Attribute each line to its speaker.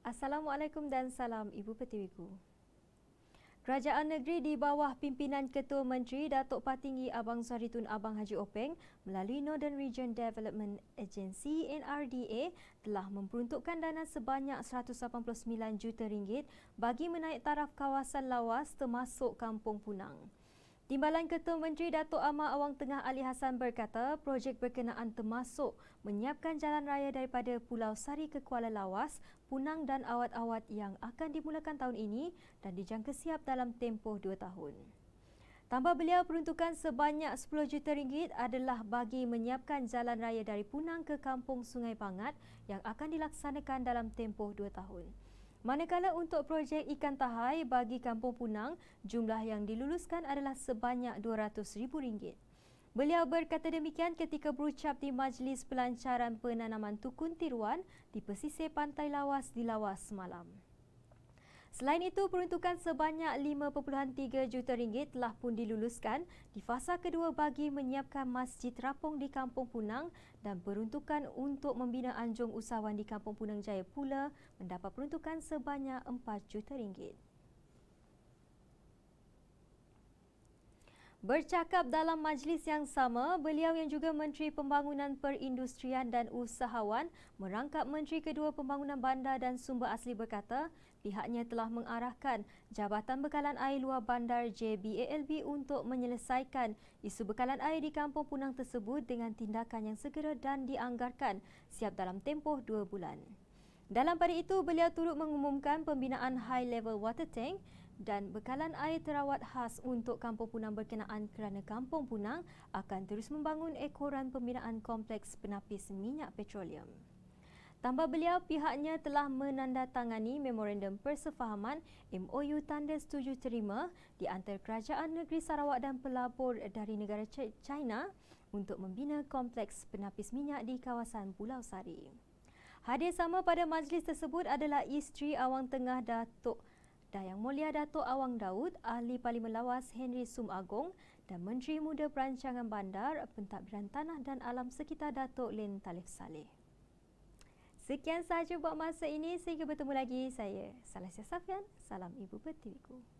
Speaker 1: Assalamualaikum dan salam Ibu Pertiwiku. Kerajaan negeri di bawah pimpinan Ketua Menteri Datuk Patinggi Abang Zuhari Abang Haji Openg melalui Northern Region Development Agency NRDA telah memperuntukkan dana sebanyak 189 juta ringgit bagi menaik taraf kawasan lawas termasuk Kampung Punang. Timbalan Ketua Menteri Datuk Amar Awang Tengah Ali Hassan berkata projek berkenaan termasuk menyiapkan jalan raya daripada Pulau Sari ke Kuala Lawas, Punang dan Awat-Awat yang akan dimulakan tahun ini dan dijangka siap dalam tempoh dua tahun. Tambah beliau peruntukan sebanyak 10 juta ringgit adalah bagi menyiapkan jalan raya dari Punang ke Kampung Sungai Pangat yang akan dilaksanakan dalam tempoh dua tahun. Manakala untuk projek ikan tahai bagi Kampung Punang, jumlah yang diluluskan adalah sebanyak RM200,000. Beliau berkata demikian ketika berucap di Majlis Pelancaran Penanaman Tukun Tiruan di pesisir Pantai Lawas di Lawas semalam. Selain itu, peruntukan sebanyak 5.3 juta ringgit telah pun diluluskan di fasa kedua bagi menyiapkan masjid rapung di Kampung Punang dan peruntukan untuk membina anjung usahawan di Kampung Punang Jaya pula mendapat peruntukan sebanyak 4 juta ringgit. Bercakap dalam majlis yang sama, beliau yang juga Menteri Pembangunan Perindustrian dan Usahawan merangkap Menteri Kedua Pembangunan Bandar dan Sumber Asli berkata, pihaknya telah mengarahkan Jabatan Bekalan Air Luar Bandar JBALB untuk menyelesaikan isu bekalan air di Kampung Punang tersebut dengan tindakan yang segera dan dianggarkan siap dalam tempoh dua bulan. Dalam pada itu, beliau turut mengumumkan pembinaan high level water tank dan bekalan air terawat khas untuk kampung punang berkenaan kerana kampung punang akan terus membangun ekoran pembinaan kompleks penapis minyak petroleum. Tambah beliau, pihaknya telah menandatangani Memorandum Persefahaman MOU Tanda Setuju Terima di antara Kerajaan Negeri Sarawak dan pelabur dari negara China untuk membina kompleks penapis minyak di kawasan Pulau Sari. Hadir sama pada majlis tersebut adalah isteri Awang Tengah Datuk dan Yang Mulia Datuk Awang Daud, Ahli Parlimen Lawas Henry Sum Agong dan Menteri Muda Perancangan Bandar, Pentadbiran Tanah dan Alam Sekitar Datuk Lin Talif Saleh. Sekian sahaja buat masa ini, sehingga bertemu lagi saya, Salah Safian. Salam Ibu Pertiwiku.